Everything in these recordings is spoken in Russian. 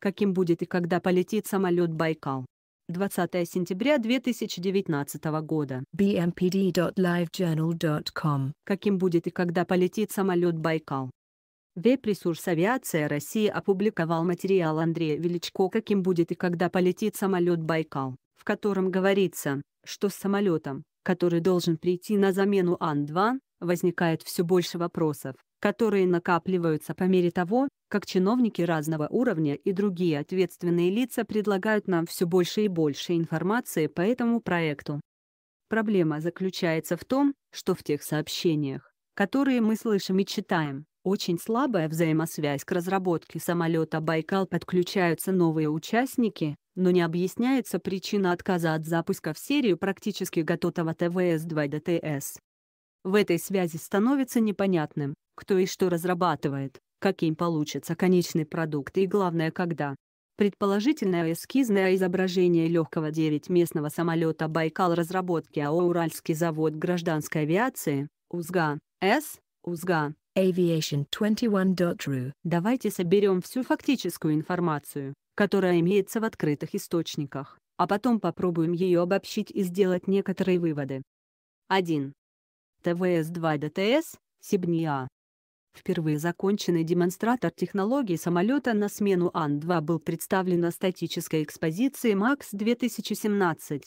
каким будет и когда полетит самолет «Байкал». 20 сентября 2019 года. Каким будет и когда полетит самолет «Байкал». Веб-ресурс «Авиация России» опубликовал материал Андрея Величко «Каким будет и когда полетит самолет «Байкал», в котором говорится, что с самолетом, который должен прийти на замену Ан-2, возникает все больше вопросов которые накапливаются по мере того, как чиновники разного уровня и другие ответственные лица предлагают нам все больше и больше информации по этому проекту. Проблема заключается в том, что в тех сообщениях, которые мы слышим и читаем, очень слабая взаимосвязь к разработке самолета «Байкал» подключаются новые участники, но не объясняется причина отказа от запуска в серию практически готового ТВС-2 ДТС в этой связи становится непонятным, кто и что разрабатывает, каким получится конечный продукт и главное когда. Предположительное эскизное изображение легкого 9-местного самолета «Байкал» разработки АО «Уральский завод гражданской авиации» УЗГА, С, УЗГА, aviation21.ru. Давайте соберем всю фактическую информацию, которая имеется в открытых источниках, а потом попробуем ее обобщить и сделать некоторые выводы. 1. ТВС-2 ДТС, Сибния. А. Впервые законченный демонстратор технологий самолета на смену Ан-2 был представлен на статической экспозиции МАКС-2017.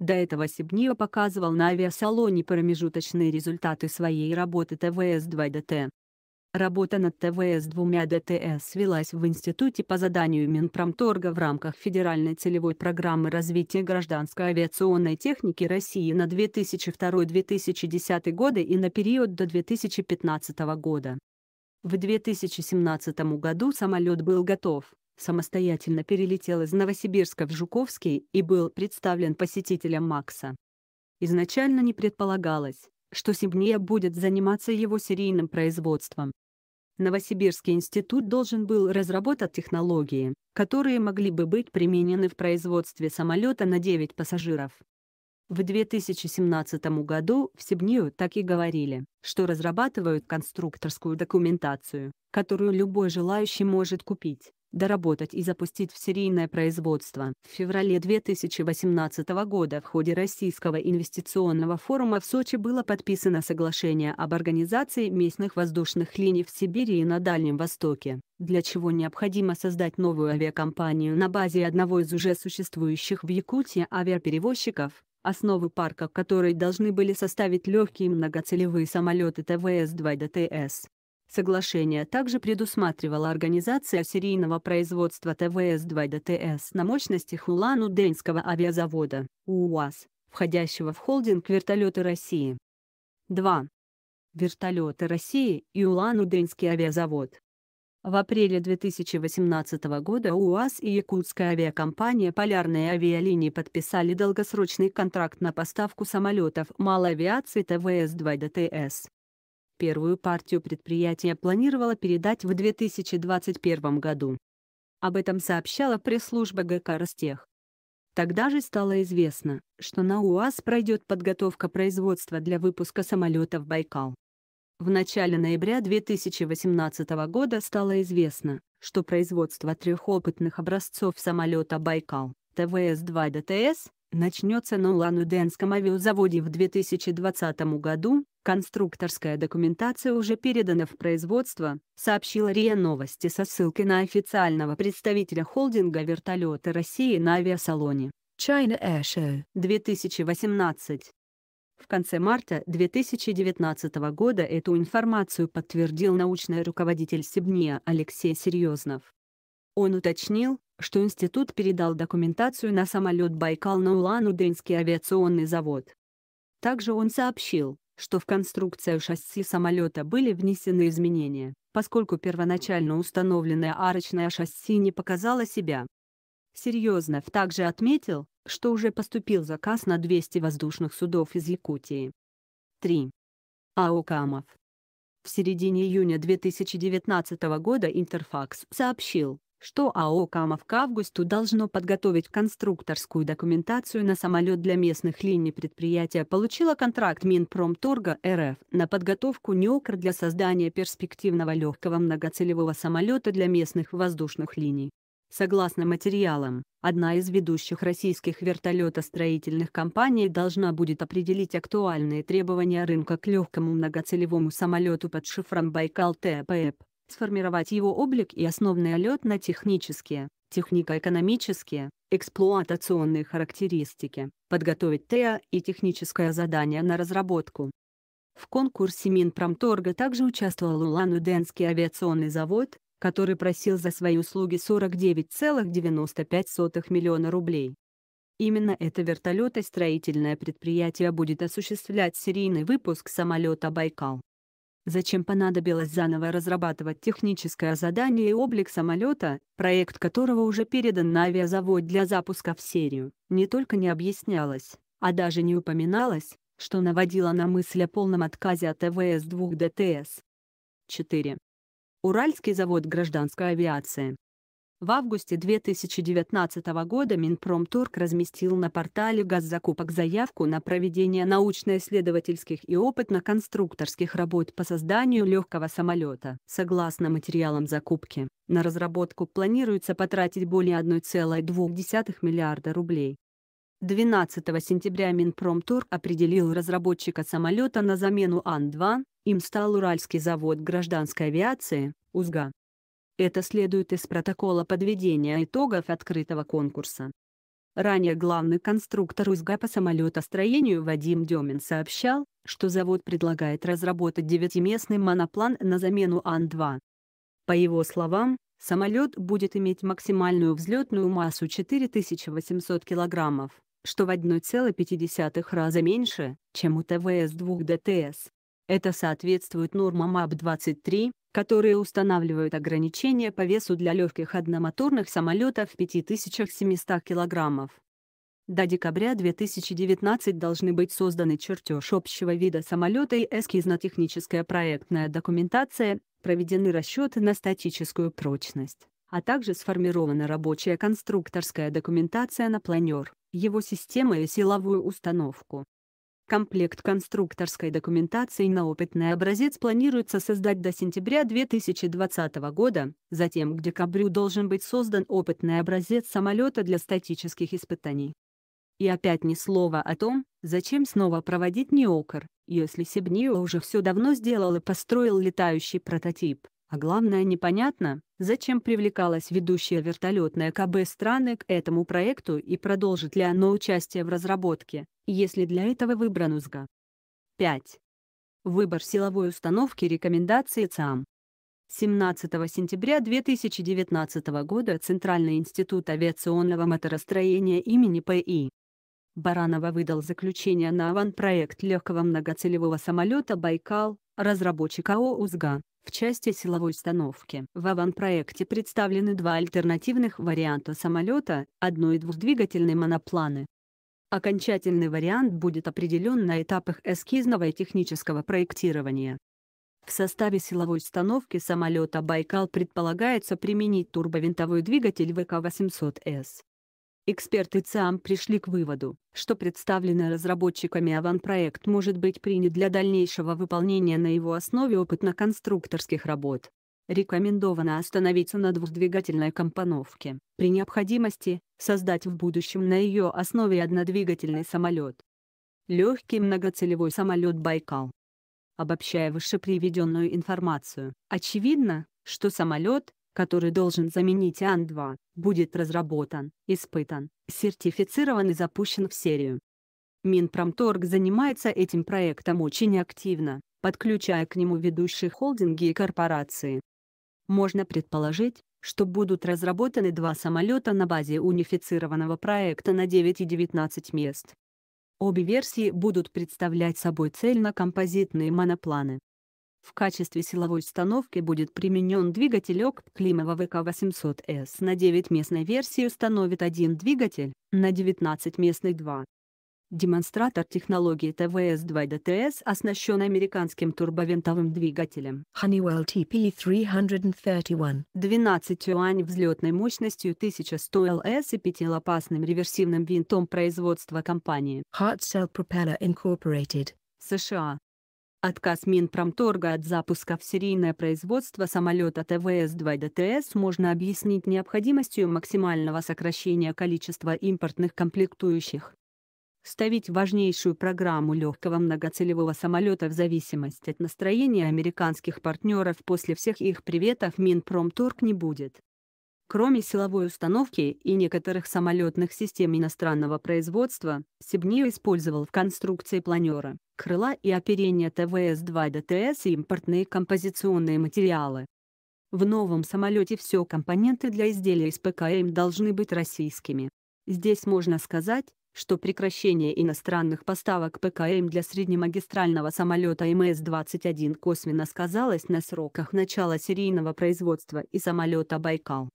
До этого Сибнио а показывал на авиасалоне промежуточные результаты своей работы ТВС-2ДТ. Работа над ТВС двумя ДТС велась в Институте по заданию Минпромторга в рамках Федеральной целевой программы развития гражданской авиационной техники России на 2002-2010 годы и на период до 2015 года. В 2017 году самолет был готов, самостоятельно перелетел из Новосибирска в Жуковский и был представлен посетителям МАКСа. Изначально не предполагалось, что Сибния будет заниматься его серийным производством. Новосибирский институт должен был разработать технологии, которые могли бы быть применены в производстве самолета на 9 пассажиров. В 2017 году в Сибнию так и говорили, что разрабатывают конструкторскую документацию, которую любой желающий может купить доработать и запустить в серийное производство. В феврале 2018 года в ходе Российского инвестиционного форума в Сочи было подписано соглашение об организации местных воздушных линий в Сибири и на Дальнем Востоке, для чего необходимо создать новую авиакомпанию на базе одного из уже существующих в Якутии авиаперевозчиков, основы парка которой должны были составить легкие многоцелевые самолеты ТВС-2 ДТС. Соглашение также предусматривало организация серийного производства ТВС-2ДТС на мощностях Улан-Удэнского авиазавода, УАЗ, входящего в холдинг «Вертолеты России». 2. Вертолеты России и Улан-Удэнский авиазавод. В апреле 2018 года УАЗ и якутская авиакомпания «Полярные авиалинии» подписали долгосрочный контракт на поставку самолетов малой авиации ТВС-2 ДТС. Первую партию предприятия планировало передать в 2021 году. Об этом сообщала пресс-служба ГК «Ростех». Тогда же стало известно, что на УАЗ пройдет подготовка производства для выпуска самолетов «Байкал». В начале ноября 2018 года стало известно, что производство трех опытных образцов самолета «Байкал» ТВС-2 ДТС начнется на Улан-Удэнском авиазаводе в 2020 году, конструкторская документация уже передана в производство, сообщила РИА Новости со ссылкой на официального представителя холдинга вертолета России на авиасалоне China Air Show 2018. В конце марта 2019 года эту информацию подтвердил научный руководитель Сибния Алексей Серьезнов. Он уточнил, что институт передал документацию на самолет «Байкал» на улан удэнский авиационный завод. Также он сообщил, что в конструкцию шасси самолета были внесены изменения, поскольку первоначально установленное арочное шасси не показало себя. Серьезнов также отметил, что уже поступил заказ на 200 воздушных судов из Якутии. 3. АО В середине июня 2019 года Интерфакс сообщил, что АО «Камов» к августу должно подготовить конструкторскую документацию на самолет для местных линий предприятия получила контракт Минпромторга РФ на подготовку НЕОКР для создания перспективного легкого многоцелевого самолета для местных воздушных линий. Согласно материалам, одна из ведущих российских вертолетостроительных компаний должна будет определить актуальные требования рынка к легкому многоцелевому самолету под шифром «Байкал ТПЭП» сформировать его облик и основной лед на технические, технико-экономические, эксплуатационные характеристики, подготовить ТЭА и техническое задание на разработку. В конкурсе Минпромторга также участвовал Улан-Уденский авиационный завод, который просил за свои услуги 49,95 миллиона рублей. Именно это вертолетостроительное предприятие будет осуществлять серийный выпуск самолета «Байкал» зачем понадобилось заново разрабатывать техническое задание и облик самолета, проект которого уже передан на авиазавод для запуска в серию, не только не объяснялось, а даже не упоминалось, что наводило на мысль о полном отказе от ТВС 2 ДТС. 4. Уральский завод гражданской авиации в августе 2019 года Минпромторг разместил на портале «Газзакупок» заявку на проведение научно-исследовательских и опытно-конструкторских работ по созданию легкого самолета. Согласно материалам закупки, на разработку планируется потратить более 1,2 миллиарда рублей. 12 сентября Минпромторг определил разработчика самолета на замену Ан-2, им стал Уральский завод гражданской авиации, УЗГА. Это следует из протокола подведения итогов открытого конкурса. Ранее главный конструктор УСГА самолетостроению Вадим Демин сообщал, что завод предлагает разработать девятиместный моноплан на замену Ан-2. По его словам, самолет будет иметь максимальную взлетную массу 4800 кг, что в 1,5 раза меньше, чем у ТВС-2 ДТС. Это соответствует нормам АБ-23, которые устанавливают ограничения по весу для легких одномоторных самолетов в 5700 кг. До декабря 2019 должны быть созданы чертеж общего вида самолета и эскизно-техническая проектная документация, проведены расчеты на статическую прочность, а также сформирована рабочая конструкторская документация на планер, его системы и силовую установку. Комплект конструкторской документации на опытный образец планируется создать до сентября 2020 года, затем к декабрю должен быть создан опытный образец самолета для статических испытаний. И опять ни слова о том, зачем снова проводить Неокр, если Сибнио уже все давно сделал и построил летающий прототип. А главное, непонятно, зачем привлекалась ведущая вертолетная КБ страны к этому проекту и продолжит ли оно участие в разработке, если для этого выбран УЗГА. 5. Выбор силовой установки рекомендации ЦАМ. 17 сентября 2019 года Центральный институт авиационного моторостроения имени П.И. Баранова выдал заключение на аванпроект легкого многоцелевого самолета «Байкал» разработчик АО «Узга». В части силовой установки в аванпроекте представлены два альтернативных варианта самолета, одно- и двухдвигательные монопланы. Окончательный вариант будет определен на этапах эскизного и технического проектирования. В составе силовой установки самолета «Байкал» предполагается применить турбовинтовой двигатель ВК-800С. Эксперты ЦАМ пришли к выводу, что представленный разработчиками аванпроект может быть принят для дальнейшего выполнения на его основе опытно-конструкторских работ. Рекомендовано остановиться на двухдвигательной компоновке, при необходимости, создать в будущем на ее основе однодвигательный самолет. Легкий многоцелевой самолет «Байкал». Обобщая вышеприведенную информацию, очевидно, что самолет, который должен заменить Ан-2, будет разработан, испытан, сертифицирован и запущен в серию. Минпромторг занимается этим проектом очень активно, подключая к нему ведущие холдинги и корпорации. Можно предположить, что будут разработаны два самолета на базе унифицированного проекта на 9 и 19 мест. Обе версии будут представлять собой цельнокомпозитные монопланы. В качестве силовой установки будет применен двигатель ОК Климова ВК-800С. На 9-местной версии установит один двигатель, на 19-местный два. Демонстратор технологии ТВС-2ДТС оснащен американским турбовинтовым двигателем Honeywell TP331 12 юань взлетной мощностью 1100 ЛС и пятилопастным реверсивным винтом производства компании Heart Cell Propeller Incorporated США. Отказ Минпромторга от запуска в серийное производство самолета ТВС-2ДТС можно объяснить необходимостью максимального сокращения количества импортных комплектующих. Ставить важнейшую программу легкого многоцелевого самолета в зависимость от настроения американских партнеров после всех их приветов Минпромторг не будет. Кроме силовой установки и некоторых самолетных систем иностранного производства, Сибни использовал в конструкции планера крыла и оперение ТВС-2 ДТС и импортные композиционные материалы. В новом самолете все компоненты для изделия из ПКМ должны быть российскими. Здесь можно сказать, что прекращение иностранных поставок ПКМ для среднемагистрального самолета МС-21 косвенно сказалось на сроках начала серийного производства и самолета «Байкал».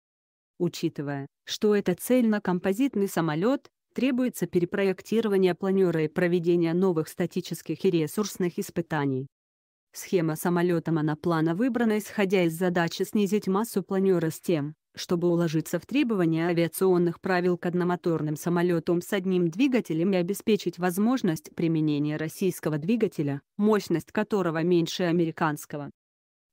Учитывая, что это цельнокомпозитный самолет, требуется перепроектирование планера и проведение новых статических и ресурсных испытаний. Схема самолета моноплана выбрана исходя из задачи снизить массу планера с тем, чтобы уложиться в требования авиационных правил к одномоторным самолетам с одним двигателем и обеспечить возможность применения российского двигателя, мощность которого меньше американского.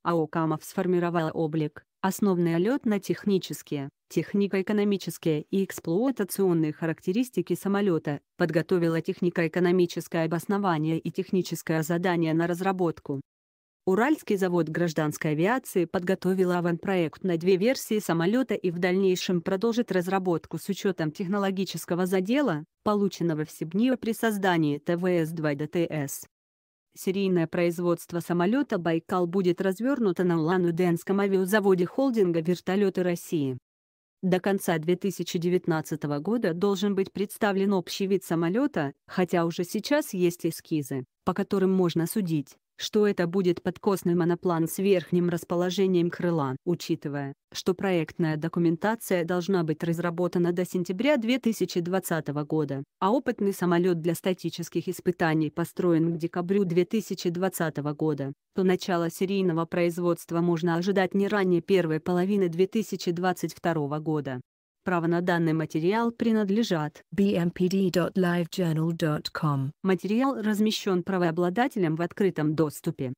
АО «Камов» сформировала облик, Основный лед на технические, технико-экономические и эксплуатационные характеристики самолета, подготовила технико-экономическое обоснование и техническое задание на разработку. Уральский завод гражданской авиации подготовил аванпроект на две версии самолета и в дальнейшем продолжит разработку с учетом технологического задела, полученного в Сибнио при создании ТВС-2 ДТС. Серийное производство самолета «Байкал» будет развернуто на Улан-Удэнском авиазаводе холдинга «Вертолеты России». До конца 2019 года должен быть представлен общий вид самолета, хотя уже сейчас есть эскизы, по которым можно судить, что это будет подкосный моноплан с верхним расположением крыла, учитывая, что проектная документация должна быть разработана до сентября 2020 года, а опытный самолет для статических испытаний построен к декабрю 2020 года, то начало серийного производства можно ожидать не ранее первой половины 2022 года. Право на данный материал принадлежат bmpd.livejournal.com. Материал размещен правообладателем в открытом доступе.